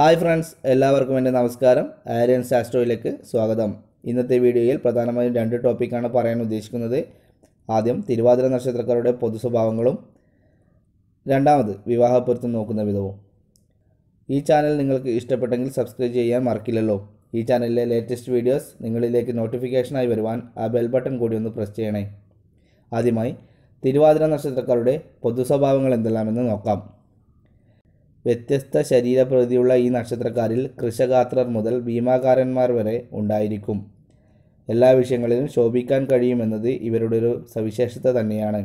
hi friends എല്ലാവർക്കും എൻ്റെ നമസ്കാരം ആര്യൻ സാസ്ട്രോയിലേക്ക് സ്വാഗതം ഇന്നത്തെ വീഡിയോയിൽ പ്രധാനമായും രണ്ട് ടോപ്പിക്കാണ് പറയാൻ ഉദ്ദേശിക്കുന്നത് ആദ്യം തിരുവാതിര നക്ഷത്രക്കാരുടെ പൊതു സ്വഭാവങ്ങളും രണ്ടാമത് വിവാഹപ്പൊരുത്തം നോക്കുന്ന വിധവും ഈ ചാനൽ നിങ്ങൾക്ക് ഇഷ്ടപ്പെട്ടെങ്കിൽ സബ്സ്ക്രൈബ് ചെയ്യാൻ മറക്കില്ലല്ലോ ഈ ചാനലിലെ ലേറ്റസ്റ്റ് വീഡിയോസ് നിങ്ങളിലേക്ക് നോട്ടിഫിക്കേഷനായി വരുവാൻ ആ ബെൽ ബട്ടൺ കൂടി ഒന്ന് പ്രസ് ചെയ്യണേ ആദ്യമായി തിരുവാതിര നക്ഷത്രക്കാരുടെ പൊതു സ്വഭാവങ്ങൾ എന്തെല്ലാമെന്ന് നോക്കാം വ്യത്യസ്ത ശരീരപ്രകൃതിയുള്ള ഈ നക്ഷത്രക്കാരിൽ കൃശഗാത്രർ മുതൽ ഭീമാകാരന്മാർ വരെ ഉണ്ടായിരിക്കും എല്ലാ വിഷയങ്ങളിലും ശോഭിക്കാൻ കഴിയുമെന്നത് ഇവരുടെ ഒരു സവിശേഷത തന്നെയാണ്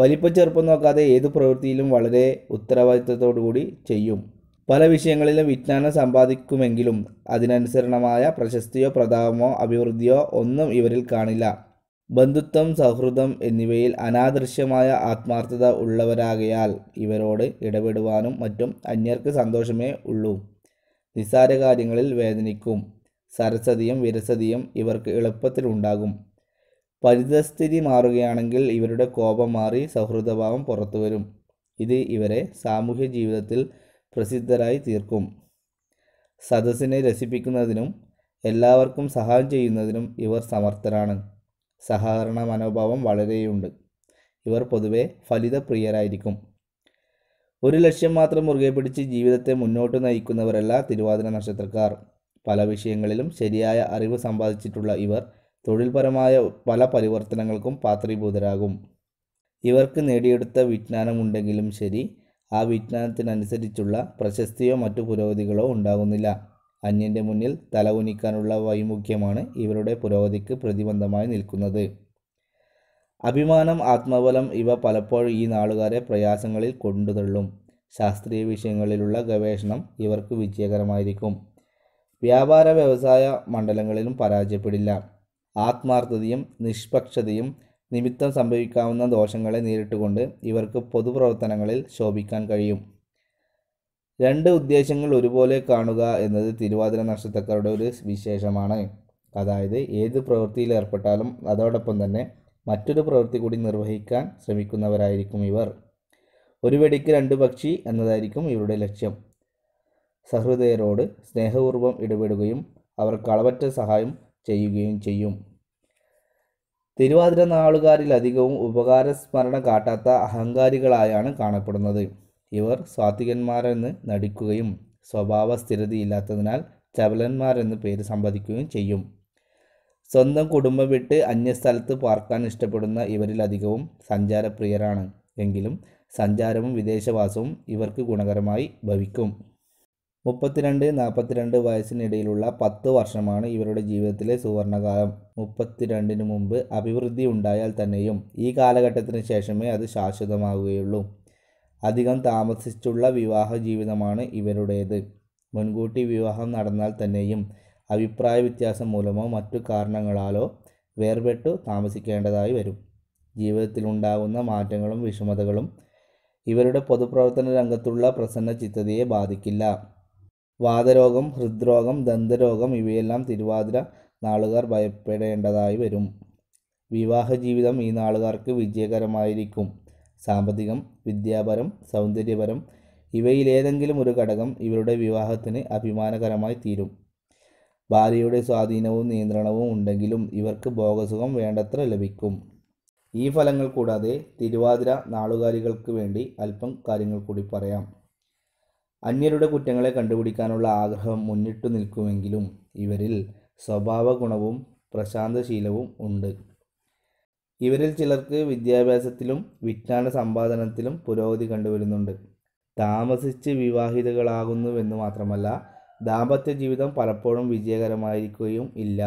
വലിപ്പ ചെറുപ്പം നോക്കാതെ ഏത് പ്രവൃത്തിയിലും വളരെ കൂടി ചെയ്യും പല വിഷയങ്ങളിലും വിജ്ഞാനം സമ്പാദിക്കുമെങ്കിലും അതിനനുസരണമായ പ്രശസ്തിയോ പ്രതാപമോ അഭിവൃദ്ധിയോ ഒന്നും ഇവരിൽ കാണില്ല ബന്ധുത്വം സൗഹൃദം എന്നിവയിൽ അനാദൃശ്യമായ ആത്മാർത്ഥത ഉള്ളവരാകയാൽ ഇവരോട് ഇടപെടുവാനും മറ്റും അന്യർക്ക് സന്തോഷമേ ഉള്ളൂ നിസ്സാര കാര്യങ്ങളിൽ വേദനിക്കും സരസ്വതിയും വിരസതിയും ഇവർക്ക് എളുപ്പത്തിലുണ്ടാകും പരിതസ്ഥിതി മാറുകയാണെങ്കിൽ ഇവരുടെ കോപം മാറി സൗഹൃദഭാവം പുറത്തുവരും ഇത് ഇവരെ സാമൂഹ്യ ജീവിതത്തിൽ പ്രസിദ്ധരായി തീർക്കും സദസ്സിനെ രസിപ്പിക്കുന്നതിനും എല്ലാവർക്കും സഹായം ചെയ്യുന്നതിനും ഇവർ സമർത്ഥരാണ് സഹകരണ മനോഭാവം വളരെയുണ്ട് ഇവർ പൊതുവെ ഫലിതപ്രിയരായിരിക്കും ഒരു ലക്ഷ്യം മാത്രം മുറുകെ പിടിച്ച് ജീവിതത്തെ മുന്നോട്ട് നയിക്കുന്നവരല്ല തിരുവാതിര നക്ഷത്രക്കാർ പല വിഷയങ്ങളിലും ശരിയായ അറിവ് സമ്പാദിച്ചിട്ടുള്ള ഇവർ തൊഴിൽപരമായ പല പരിവർത്തനങ്ങൾക്കും പാത്രീഭൂതരാകും ഇവർക്ക് നേടിയെടുത്ത വിജ്ഞാനമുണ്ടെങ്കിലും ശരി ആ വിജ്ഞാനത്തിനനുസരിച്ചുള്ള പ്രശസ്തിയോ മറ്റു പുരോഗതികളോ ഉണ്ടാകുന്നില്ല അന്യൻ്റെ മുന്നിൽ തല ഉനിക്കാനുള്ള വൈമുഖ്യമാണ് ഇവരുടെ പുരോഗതിക്ക് പ്രതിബന്ധമായി നിൽക്കുന്നത് അഭിമാനം ആത്മബലം ഇവ പലപ്പോഴും ഈ നാളുകാരെ പ്രയാസങ്ങളിൽ കൊണ്ടുതള്ളും ശാസ്ത്രീയ വിഷയങ്ങളിലുള്ള ഗവേഷണം ഇവർക്ക് വിജയകരമായിരിക്കും വ്യാപാര വ്യവസായ മണ്ഡലങ്ങളിലും പരാജയപ്പെടില്ല ആത്മാർത്ഥതയും നിഷ്പക്ഷതയും നിമിത്തം സംഭവിക്കാവുന്ന ദോഷങ്ങളെ നേരിട്ടുകൊണ്ട് ഇവർക്ക് പൊതുപ്രവർത്തനങ്ങളിൽ ശോഭിക്കാൻ കഴിയും രണ്ട് ഉദ്ദേശങ്ങൾ ഒരുപോലെ കാണുക എന്നത് തിരുവാതിര നക്ഷത്രക്കാരുടെ ഒരു വിശേഷമാണ് അതായത് ഏത് പ്രവൃത്തിയിൽ ഏർപ്പെട്ടാലും അതോടൊപ്പം തന്നെ മറ്റൊരു പ്രവൃത്തി കൂടി നിർവഹിക്കാൻ ശ്രമിക്കുന്നവരായിരിക്കും ഇവർ ഒരു വെടിക്ക് രണ്ട് പക്ഷി എന്നതായിരിക്കും ഇവരുടെ ലക്ഷ്യം സഹൃദയരോട് സ്നേഹപൂർവ്വം ഇടപെടുകയും അവർ കളവറ്റ സഹായം ചെയ്യുകയും ചെയ്യും തിരുവാതിര നാളുകാരിൽ അധികവും ഉപകാരസ്മരണ കാട്ടാത്ത അഹങ്കാരികളായാണ് കാണപ്പെടുന്നത് ഇവർ സ്വാത്വികന്മാരെന്ന് നടിക്കുകയും സ്വഭാവ സ്ഥിരതയില്ലാത്തതിനാൽ ചപലന്മാരെന്ന് പേര് സമ്പാദിക്കുകയും ചെയ്യും സ്വന്തം കുടുംബം വിട്ട് അന്യസ്ഥലത്ത് പാർക്കാൻ ഇഷ്ടപ്പെടുന്ന ഇവരിലധികവും സഞ്ചാരപ്രിയരാണ് എങ്കിലും സഞ്ചാരവും വിദേശവാസവും ഇവർക്ക് ഗുണകരമായി ഭവിക്കും മുപ്പത്തിരണ്ട് നാൽപ്പത്തിരണ്ട് വയസ്സിനിടയിലുള്ള പത്ത് വർഷമാണ് ഇവരുടെ ജീവിതത്തിലെ സുവർണകാലം മുപ്പത്തിരണ്ടിന് മുമ്പ് അഭിവൃദ്ധി ഉണ്ടായാൽ തന്നെയും ഈ കാലഘട്ടത്തിന് ശേഷമേ അത് ശാശ്വതമാവുകയുള്ളൂ അധികം താമസിച്ചുള്ള വിവാഹ ജീവിതമാണ് ഇവരുടേത് മുൻകൂട്ടി വിവാഹം നടന്നാൽ തന്നെയും അഭിപ്രായ വ്യത്യാസം മൂലമോ മറ്റു കാരണങ്ങളാലോ വേർപെട്ടു താമസിക്കേണ്ടതായി വരും ജീവിതത്തിലുണ്ടാകുന്ന മാറ്റങ്ങളും വിഷമതകളും ഇവരുടെ പൊതുപ്രവർത്തന രംഗത്തുള്ള പ്രസന്ന ചിത്തതയെ ബാധിക്കില്ല വാതരോഗം ഹൃദ്രോഗം ദന്തരോഗം ഇവയെല്ലാം തിരുവാതിര നാളുകാർ ഭയപ്പെടേണ്ടതായി വരും വിവാഹ ജീവിതം ഈ നാളുകാർക്ക് വിജയകരമായിരിക്കും സാമ്പത്തികം വിദ്യാപരം സൗന്ദര്യപരം ഇവയിലേതെങ്കിലും ഒരു ഘടകം ഇവരുടെ വിവാഹത്തിന് അഭിമാനകരമായി തീരും ഭാര്യയുടെ സ്വാധീനവും നിയന്ത്രണവും ഉണ്ടെങ്കിലും ഇവർക്ക് ഭോഗസുഖം വേണ്ടത്ര ലഭിക്കും ഈ ഫലങ്ങൾ കൂടാതെ തിരുവാതിര നാളുകാരികൾക്ക് വേണ്ടി അല്പം കാര്യങ്ങൾ കൂടി പറയാം അന്യരുടെ കുറ്റങ്ങളെ കണ്ടുപിടിക്കാനുള്ള ആഗ്രഹം മുന്നിട്ടു നിൽക്കുമെങ്കിലും ഇവരിൽ സ്വഭാവ ഗുണവും പ്രശാന്തശീലവും ഉണ്ട് ഇവരിൽ ചിലർക്ക് വിദ്യാഭ്യാസത്തിലും വിജ്ഞാന സമ്പാദനത്തിലും പുരോഗതി കണ്ടുവരുന്നുണ്ട് താമസിച്ച് വിവാഹിതകളാകുന്നുവെന്ന് മാത്രമല്ല ദാമ്പത്യ ജീവിതം പലപ്പോഴും വിജയകരമായിരിക്കുകയും ഇല്ല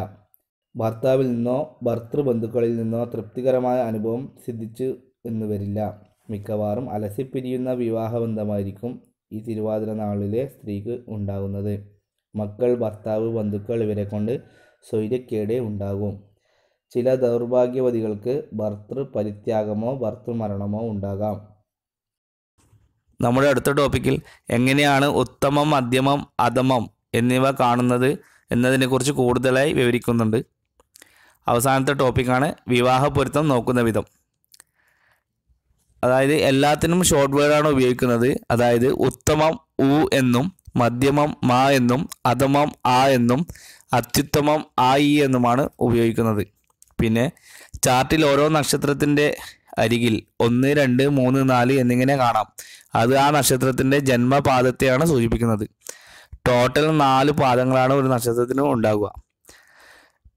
ഭർത്താവിൽ നിന്നോ ഭർത്തൃബന്ധുക്കളിൽ നിന്നോ തൃപ്തികരമായ അനുഭവം സിദ്ധിച്ചു എന്ന് വരില്ല മിക്കവാറും അലസിപ്പിരിയുന്ന വിവാഹബന്ധമായിരിക്കും ഈ തിരുവാതിര നാളിലെ സ്ത്രീക്ക് ഉണ്ടാകുന്നത് മക്കൾ ഭർത്താവ് ബന്ധുക്കൾ ഇവരെ കൊണ്ട് സ്വൈര്യക്കേട് ഉണ്ടാകും ചില ദൗർഭാഗ്യവതികൾക്ക് ഭർത്തൃ പരിത്യാഗമോ ഭർത്തൃമരണമോ ഉണ്ടാകാം നമ്മുടെ അടുത്ത ടോപ്പിക്കിൽ എങ്ങനെയാണ് ഉത്തമം മധ്യമം അധമം എന്നിവ കാണുന്നത് എന്നതിനെക്കുറിച്ച് കൂടുതലായി വിവരിക്കുന്നുണ്ട് അവസാനത്തെ ടോപ്പിക്കാണ് വിവാഹ പൊരുത്തം നോക്കുന്ന വിധം അതായത് എല്ലാത്തിനും ഷോർട്ട് വേർഡാണ് ഉപയോഗിക്കുന്നത് അതായത് ഉത്തമം ഉ എന്നും മധ്യമം മാ എന്നും അധമം ആ എന്നും അത്യുത്തമം ആ ഇ എന്നുമാണ് ഉപയോഗിക്കുന്നത് പിന്നെ ചാർട്ടിൽ ഓരോ നക്ഷത്രത്തിൻ്റെ അരികിൽ ഒന്ന് രണ്ട് മൂന്ന് നാല് എന്നിങ്ങനെ കാണാം അത് ആ നക്ഷത്രത്തിൻ്റെ ജന്മപാദത്തെയാണ് സൂചിപ്പിക്കുന്നത് ടോട്ടൽ നാല് പാദങ്ങളാണ് ഒരു നക്ഷത്രത്തിന് ഉണ്ടാകുക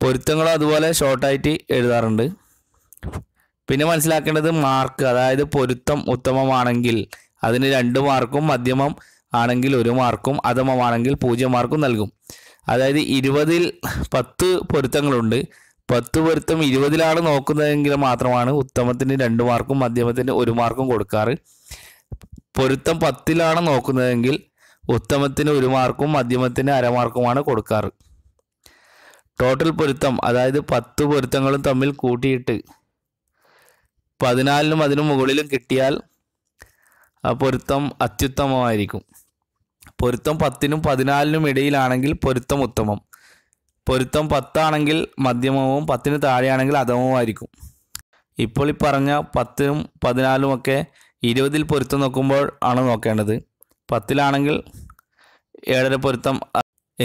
പൊരുത്തങ്ങളും അതുപോലെ ഷോർട്ടായിട്ട് എഴുതാറുണ്ട് പിന്നെ മനസ്സിലാക്കേണ്ടത് മാർക്ക് അതായത് പൊരുത്തം ഉത്തമമാണെങ്കിൽ അതിന് രണ്ട് മാർക്കും മധ്യമം ആണെങ്കിൽ ഒരു മാർക്കും അധമമാണെങ്കിൽ പൂജ്യം മാർക്കും നൽകും അതായത് ഇരുപതിൽ പത്ത് പൊരുത്തങ്ങളുണ്ട് പത്ത് പൊരുത്തം ഇരുപതിലാണ് നോക്കുന്നതെങ്കിൽ മാത്രമാണ് ഉത്തമത്തിന് രണ്ട് മാർക്കും മധ്യമത്തിന് ഒരു മാർക്കും കൊടുക്കാറ് പൊരുത്തം പത്തിലാണ് നോക്കുന്നതെങ്കിൽ ഉത്തമത്തിന് ഒരു മാർക്കും മധ്യമത്തിന് അരമാർക്കുമാണ് കൊടുക്കാറ് ടോട്ടൽ പൊരുത്തം അതായത് പത്ത് പൊരുത്തങ്ങളും തമ്മിൽ കൂട്ടിയിട്ട് പതിനാലിനും അതിനു മുകളിലും കിട്ടിയാൽ ആ പൊരുത്തം അത്യുത്തമമായിരിക്കും പൊരുത്തം പത്തിനും പതിനാലിനും ഇടയിലാണെങ്കിൽ പൊരുത്തം ഉത്തമം പൊരുത്തം പത്താണെങ്കിൽ മധ്യമവും പത്തിന് താഴെയാണെങ്കിൽ അധമവുമായിരിക്കും ഇപ്പോൾ ഈ പറഞ്ഞ പത്തിനും ഒക്കെ ഇരുപതിൽ പൊരുത്തം നോക്കുമ്പോൾ ആണ് നോക്കേണ്ടത് പത്തിലാണെങ്കിൽ ഏഴര പൊരുത്തം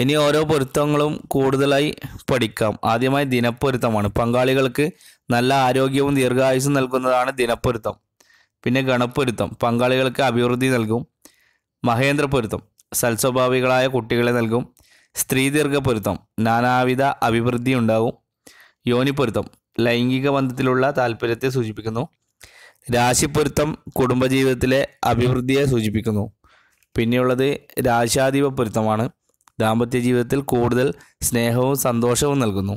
ഇനി ഓരോ പൊരുത്തങ്ങളും കൂടുതലായി പഠിക്കാം ആദ്യമായി ദിനപ്പൊരുത്തമാണ് പങ്കാളികൾക്ക് നല്ല ആരോഗ്യവും ദീർഘായുസും നൽകുന്നതാണ് ദിനപ്പൊരുത്തം പിന്നെ ഗണപ്പൊരുത്തം പങ്കാളികൾക്ക് അഭിവൃദ്ധി നൽകും പൊരുത്തം സൽസ്വഭാവികളായ കുട്ടികളെ നൽകും സ്ത്രീദീർഘ പൊരുത്തം നാനാവിധ അഭിവൃദ്ധി ഉണ്ടാവും യോനിപ്പൊരുത്തം ലൈംഗിക ബന്ധത്തിലുള്ള താല്പര്യത്തെ സൂചിപ്പിക്കുന്നു രാശിപ്പൊരുത്തം കുടുംബജീവിതത്തിലെ അഭിവൃദ്ധിയെ സൂചിപ്പിക്കുന്നു പിന്നെയുള്ളത് രാശാധിപ പൊരുത്തമാണ് ദാമ്പത്യ ജീവിതത്തിൽ കൂടുതൽ സ്നേഹവും സന്തോഷവും നൽകുന്നു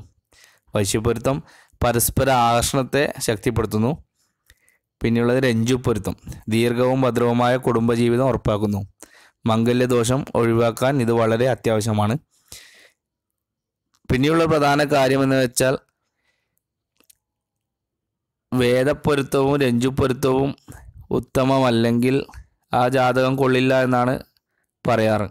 വൈശ്യപ്പൊരുത്തം പരസ്പര ആകർഷണത്തെ ശക്തിപ്പെടുത്തുന്നു പിന്നെയുള്ളത് രഞ്ജുപ്പൊരുത്തം ദീർഘവും ഭദ്രവുമായ കുടുംബജീവിതം ഉറപ്പാക്കുന്നു മംഗല്യദോഷം ഒഴിവാക്കാൻ ഇത് വളരെ അത്യാവശ്യമാണ് പിന്നെയുള്ള പ്രധാന കാര്യമെന്ന് വെച്ചാൽ വേദപ്പൊരുത്തവും രഞ്ജുപ്പൊരുത്തവും ഉത്തമമല്ലെങ്കിൽ ആ ജാതകം കൊള്ളില്ല എന്നാണ് പറയാറ്